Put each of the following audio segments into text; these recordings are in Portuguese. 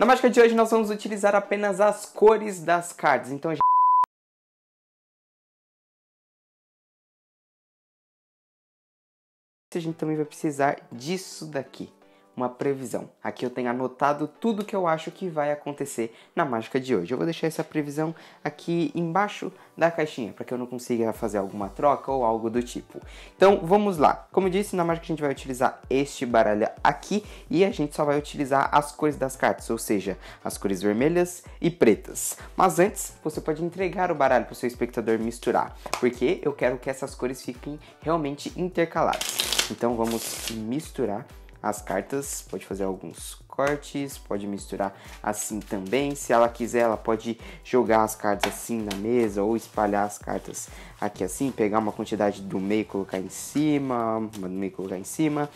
Na mágica de hoje nós vamos utilizar apenas as cores das cards, então a gente também vai precisar disso daqui uma previsão. Aqui eu tenho anotado tudo que eu acho que vai acontecer na mágica de hoje. Eu vou deixar essa previsão aqui embaixo da caixinha para que eu não consiga fazer alguma troca ou algo do tipo. Então vamos lá. Como eu disse, na mágica a gente vai utilizar este baralho aqui e a gente só vai utilizar as cores das cartas, ou seja, as cores vermelhas e pretas. Mas antes, você pode entregar o baralho para o seu espectador misturar, porque eu quero que essas cores fiquem realmente intercaladas. Então vamos misturar as cartas, pode fazer alguns cortes, pode misturar assim também. Se ela quiser, ela pode jogar as cartas assim na mesa ou espalhar as cartas aqui assim, pegar uma quantidade do meio e colocar em cima, uma do meio e colocar em cima,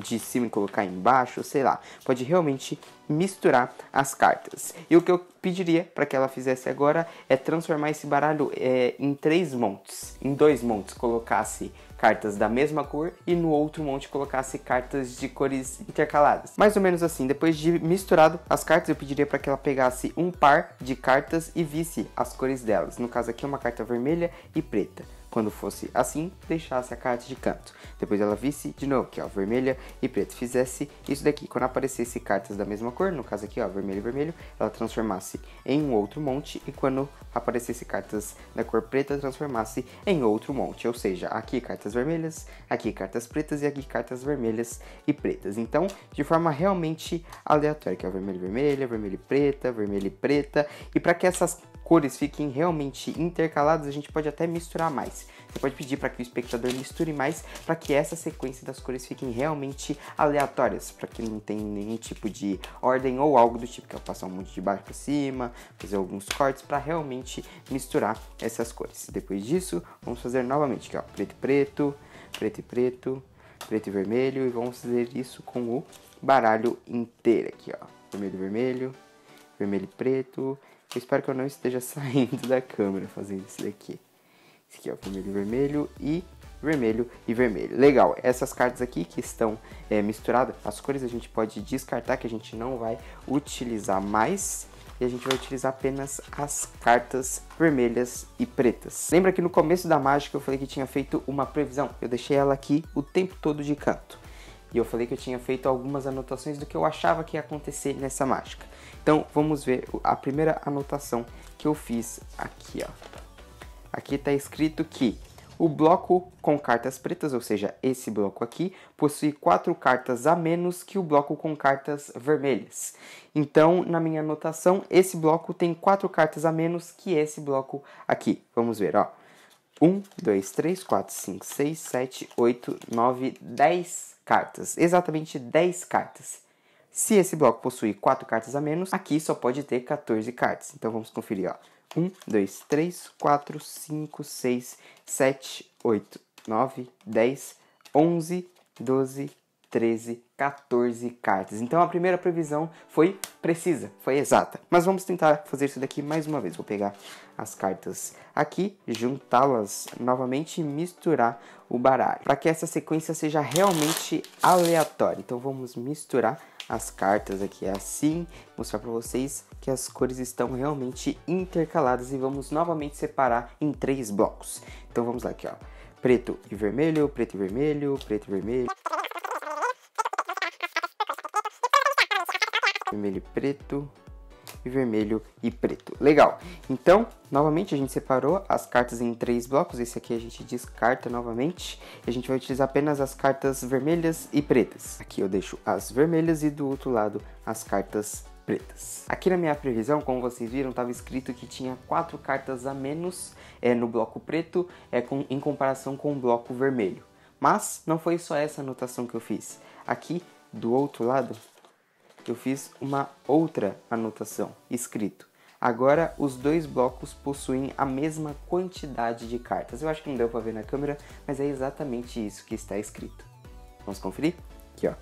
de cima e colocar embaixo, sei lá. Pode realmente misturar as cartas. E o que eu pediria para que ela fizesse agora é transformar esse baralho é, em três montes, em dois montes, colocasse cartas da mesma cor e no outro monte colocasse cartas de cores intercaladas. Mais ou menos assim, depois de misturado as cartas, eu pediria para que ela pegasse um par de cartas e visse as cores delas. No caso aqui, é uma carta vermelha e preta. Quando fosse assim, deixasse a carta de canto. Depois ela visse de novo que ó, vermelha e preto. Fizesse isso daqui. Quando aparecesse cartas da mesma cor, no caso aqui ó, vermelho e vermelho, ela transformasse em um outro monte. E quando aparecesse cartas da cor preta, transformasse em outro monte. Ou seja, aqui cartas vermelhas, aqui cartas pretas e aqui cartas vermelhas e pretas. Então, de forma realmente aleatória, que é vermelho, vermelha, vermelho e preta, vermelho e preta. E para que essas cores fiquem realmente intercaladas, a gente pode até misturar mais. Você pode pedir para que o espectador misture mais para que essa sequência das cores fiquem realmente aleatórias, para que não tenha nenhum tipo de ordem ou algo do tipo, que eu passar um monte de baixo para cima, fazer alguns cortes para realmente misturar essas cores. Depois disso, vamos fazer novamente, aqui, ó, preto e preto, preto e preto, preto e vermelho e vamos fazer isso com o baralho inteiro aqui, ó. Vermelho, vermelho, vermelho e preto eu espero que eu não esteja saindo da câmera fazendo isso daqui. Esse aqui é o vermelho, vermelho e vermelho e vermelho. Legal, essas cartas aqui que estão é, misturadas, as cores a gente pode descartar, que a gente não vai utilizar mais. E a gente vai utilizar apenas as cartas vermelhas e pretas. Lembra que no começo da mágica eu falei que tinha feito uma previsão? Eu deixei ela aqui o tempo todo de canto. E eu falei que eu tinha feito algumas anotações do que eu achava que ia acontecer nessa mágica. Então vamos ver a primeira anotação que eu fiz aqui, ó. Aqui está escrito que o bloco com cartas pretas, ou seja, esse bloco aqui, possui quatro cartas a menos que o bloco com cartas vermelhas. Então, na minha anotação, esse bloco tem quatro cartas a menos que esse bloco aqui. Vamos ver, ó. 1, 2, 3, 4, 5, 6, 7, 8, 9, 10 cartas, exatamente 10 cartas. Se esse bloco possuir 4 cartas a menos, aqui só pode ter 14 cartas. Então vamos conferir, ó. 1, 2, 3, 4, 5, 6, 7, 8, 9, 10, 11, 12, 13, 14 cartas. Então a primeira previsão foi precisa, foi exata. Mas vamos tentar fazer isso daqui mais uma vez. Vou pegar as cartas aqui, juntá-las novamente e misturar o baralho. Para que essa sequência seja realmente aleatória. Então vamos misturar as cartas aqui é assim, mostrar para vocês que as cores estão realmente intercaladas e vamos novamente separar em três blocos. Então vamos lá aqui, ó. Preto e vermelho, preto e vermelho, preto e vermelho. vermelho e preto, e vermelho e preto. Legal. Então, novamente a gente separou as cartas em três blocos. Esse aqui a gente descarta novamente. a gente vai utilizar apenas as cartas vermelhas e pretas. Aqui eu deixo as vermelhas e do outro lado as cartas pretas. Aqui na minha previsão, como vocês viram, estava escrito que tinha quatro cartas a menos é, no bloco preto é, com, em comparação com o bloco vermelho. Mas não foi só essa anotação que eu fiz. Aqui do outro lado eu fiz uma outra anotação, escrito. Agora os dois blocos possuem a mesma quantidade de cartas. Eu acho que não deu para ver na câmera, mas é exatamente isso que está escrito. Vamos conferir? Aqui, ó.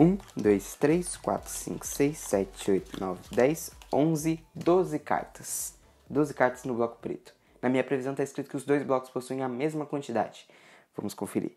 1, 2, 3, 4, 5, 6, 7, 8, 9, 10, 11, 12 cartas. 12 cartas no bloco preto. Na minha previsão está escrito que os dois blocos possuem a mesma quantidade. Vamos conferir.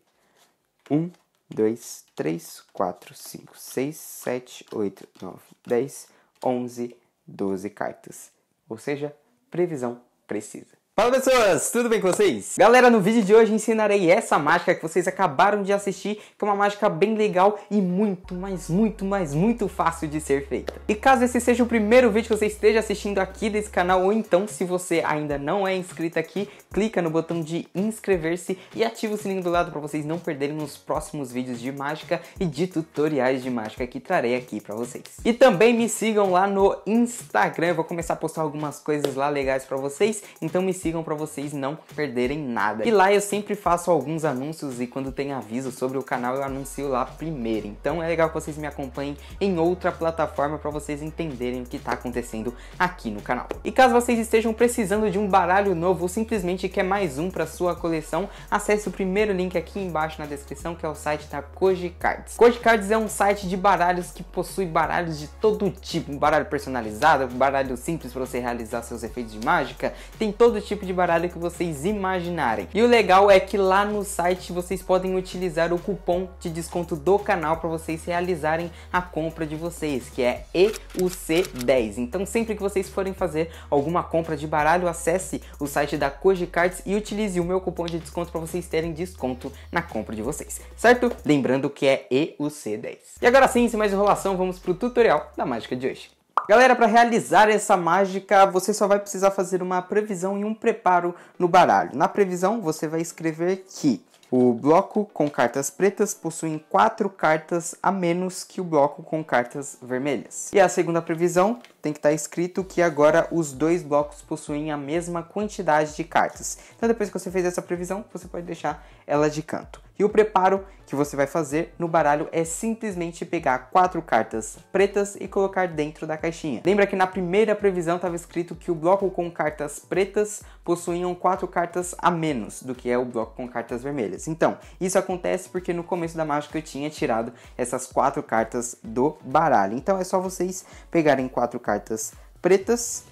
1, 2, 3, 4, 5, 6, 7, 8, 9, 10, 11, 12 cartas. Ou seja, previsão precisa. Fala pessoas, tudo bem com vocês? Galera, no vídeo de hoje ensinarei essa mágica que vocês acabaram de assistir, que é uma mágica bem legal e muito, mas muito, mas muito fácil de ser feita. E caso esse seja o primeiro vídeo que você esteja assistindo aqui desse canal, ou então se você ainda não é inscrito aqui, clica no botão de inscrever-se e ativa o sininho do lado para vocês não perderem os próximos vídeos de mágica e de tutoriais de mágica que trarei aqui para vocês. E também me sigam lá no Instagram, eu vou começar a postar algumas coisas lá legais para vocês, então me sigam sigam para vocês não perderem nada. E lá eu sempre faço alguns anúncios e quando tem aviso sobre o canal eu anuncio lá primeiro. Então é legal que vocês me acompanhem em outra plataforma para vocês entenderem o que está acontecendo aqui no canal. E caso vocês estejam precisando de um baralho novo ou simplesmente quer mais um para sua coleção, acesse o primeiro link aqui embaixo na descrição que é o site da Koji Cards. Koji Cards é um site de baralhos que possui baralhos de todo tipo, um baralho personalizado, um baralho simples para você realizar seus efeitos de mágica, tem todo tipo tipo de baralho que vocês imaginarem. E o legal é que lá no site vocês podem utilizar o cupom de desconto do canal para vocês realizarem a compra de vocês, que é EUC10. Então sempre que vocês forem fazer alguma compra de baralho, acesse o site da Koji Cards e utilize o meu cupom de desconto para vocês terem desconto na compra de vocês, certo? Lembrando que é EUC10. E agora sim, sem mais enrolação, vamos pro tutorial da mágica de hoje. Galera, para realizar essa mágica, você só vai precisar fazer uma previsão e um preparo no baralho. Na previsão, você vai escrever que o bloco com cartas pretas possui quatro cartas a menos que o bloco com cartas vermelhas. E a segunda previsão tem que estar tá escrito que agora os dois blocos possuem a mesma quantidade de cartas. Então depois que você fez essa previsão, você pode deixar ela de canto. E o preparo que você vai fazer no baralho é simplesmente pegar quatro cartas pretas e colocar dentro da caixinha. Lembra que na primeira previsão estava escrito que o bloco com cartas pretas possuíam quatro cartas a menos do que é o bloco com cartas vermelhas. Então, isso acontece porque no começo da mágica eu tinha tirado essas quatro cartas do baralho. Então é só vocês pegarem quatro cartas pretas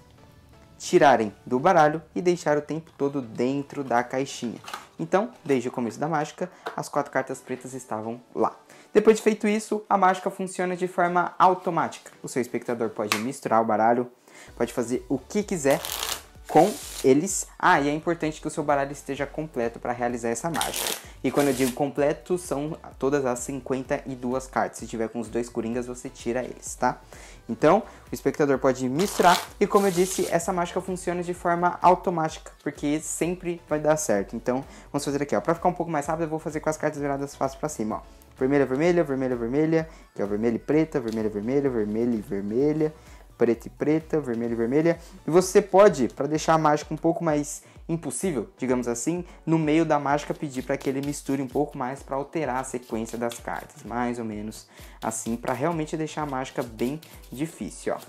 tirarem do baralho e deixar o tempo todo dentro da caixinha. Então, desde o começo da mágica, as quatro cartas pretas estavam lá. Depois de feito isso, a mágica funciona de forma automática. O seu espectador pode misturar o baralho, pode fazer o que quiser com eles. Ah, e é importante que o seu baralho esteja completo para realizar essa mágica. E quando eu digo completo, são todas as 52 cartas. Se tiver com os dois coringas, você tira eles, tá? Então, o espectador pode misturar e como eu disse, essa mágica funciona de forma automática, porque sempre vai dar certo. Então, vamos fazer aqui, ó. Para ficar um pouco mais rápido, eu vou fazer com as cartas viradas face para cima, ó. Vermelha, vermelha, vermelha, vermelha, que é o vermelho e preta, vermelha, vermelha, vermelha e vermelha. vermelha preta e preta, vermelho e vermelha. E você pode, para deixar a mágica um pouco mais impossível, digamos assim, no meio da mágica pedir para que ele misture um pouco mais para alterar a sequência das cartas, mais ou menos assim, para realmente deixar a mágica bem difícil, ó.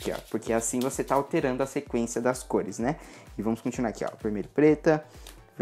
Aqui, ó, porque assim você está alterando a sequência das cores, né? E vamos continuar aqui, ó, vermelho, preta,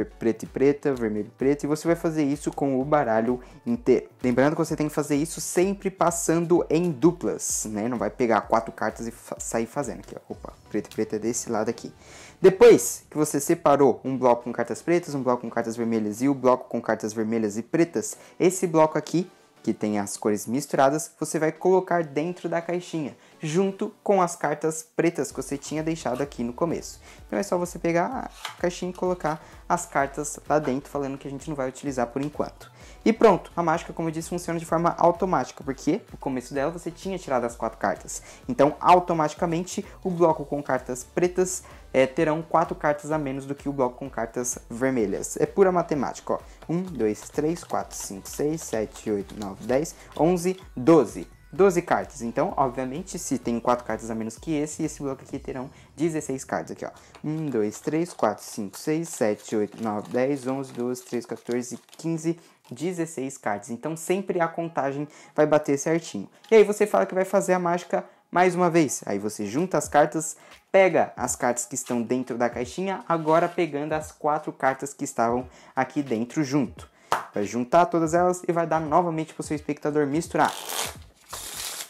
preto e preta, vermelho e preto, e você vai fazer isso com o baralho inteiro. Lembrando que você tem que fazer isso sempre passando em duplas, né? Não vai pegar quatro cartas e fa sair fazendo aqui, ó. Opa, preto e preto é desse lado aqui. Depois que você separou um bloco com cartas pretas, um bloco com cartas vermelhas e o bloco com cartas vermelhas e pretas, esse bloco aqui que tem as cores misturadas, você vai colocar dentro da caixinha, junto com as cartas pretas que você tinha deixado aqui no começo. Então é só você pegar a caixinha e colocar as cartas lá dentro, falando que a gente não vai utilizar por enquanto. E pronto, a mágica, como eu disse, funciona de forma automática, porque no começo dela você tinha tirado as quatro cartas. Então, automaticamente, o bloco com cartas pretas é, terão quatro cartas a menos do que o bloco com cartas vermelhas. É pura matemática, ó. 1, 2, 3, 4, 5, 6, 7, 8, 9, 10, 11, 12. 12 cartas. Então, obviamente, se tem 4 cartas a menos que esse, esse bloco aqui terão 16 cartas. Aqui, ó. 1, 2, 3, 4, 5, 6, 7, 8, 9, 10, 11, 12, 13, 14, 15, 16 cartas. Então, sempre a contagem vai bater certinho. E aí você fala que vai fazer a mágica mais uma vez. Aí você junta as cartas, pega as cartas que estão dentro da caixinha, agora pegando as quatro cartas que estavam aqui dentro junto. Vai juntar todas elas e vai dar novamente para o seu espectador misturar.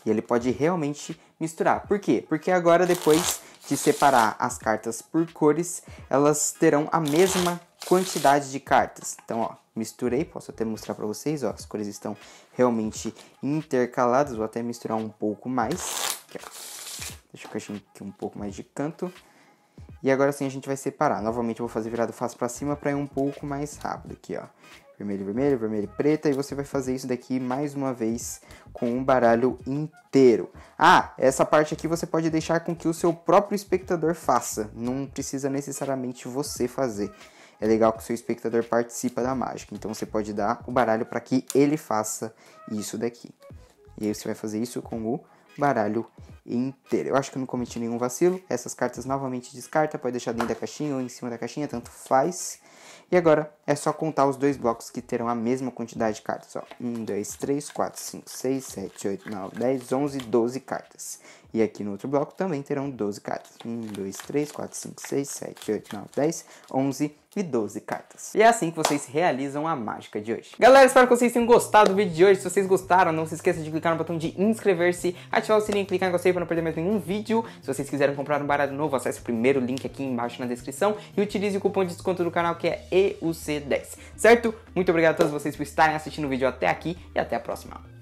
E ele pode realmente misturar. Por quê? Porque agora depois de separar as cartas por cores, elas terão a mesma quantidade de cartas. Então, ó, misturei, posso até mostrar para vocês, ó, as cores estão realmente intercaladas, vou até misturar um pouco mais aqui, ó. Deixa o caixinho aqui um pouco mais de canto. E agora sim a gente vai separar. Novamente eu vou fazer virado face para cima para ir um pouco mais rápido aqui, ó. Vermelho, vermelho, vermelho, preta. E você vai fazer isso daqui mais uma vez com um baralho inteiro. Ah, essa parte aqui você pode deixar com que o seu próprio espectador faça. Não precisa necessariamente você fazer. É legal que o seu espectador participa da mágica. Então você pode dar o baralho para que ele faça isso daqui. E aí você vai fazer isso com o baralho inteiro. Eu acho que eu não cometi nenhum vacilo. Essas cartas novamente descarta, pode deixar dentro da caixinha ou em cima da caixinha, tanto faz. E agora é só contar os dois blocos que terão a mesma quantidade de cartas. Ó. 1, 2, 3, 4, 5, 6, 7, 8, 9, 10, 11, 12 cartas. E aqui no outro bloco também terão 12 cartas. 1, 2, 3, 4, 5, 6, 7, 8, 9, 10, 11 12 e 12 cartas. E é assim que vocês realizam a mágica de hoje. Galera, espero que vocês tenham gostado do vídeo de hoje. Se vocês gostaram, não se esqueça de clicar no botão de inscrever-se, ativar o sininho, clicar em gostei para não perder mais nenhum vídeo. Se vocês quiserem comprar um baralho novo, acesse o primeiro link aqui embaixo na descrição e utilize o cupom de desconto do canal que é EUC10, certo? Muito obrigado a todos vocês por estarem assistindo o vídeo até aqui e até a próxima.